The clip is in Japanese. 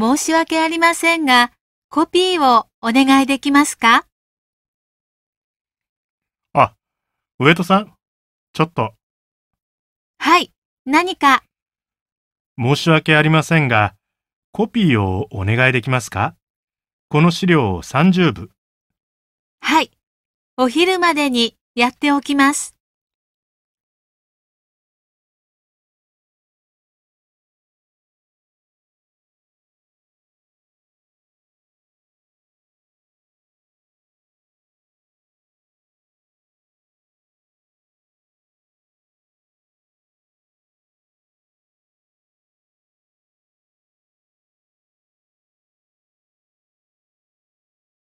申し訳ありませんが、コピーをお願いできますかあ、上戸さん、ちょっと。はい、何か。申し訳ありませんが、コピーをお願いできますかこの資料を30部。はい、お昼までにやっておきます。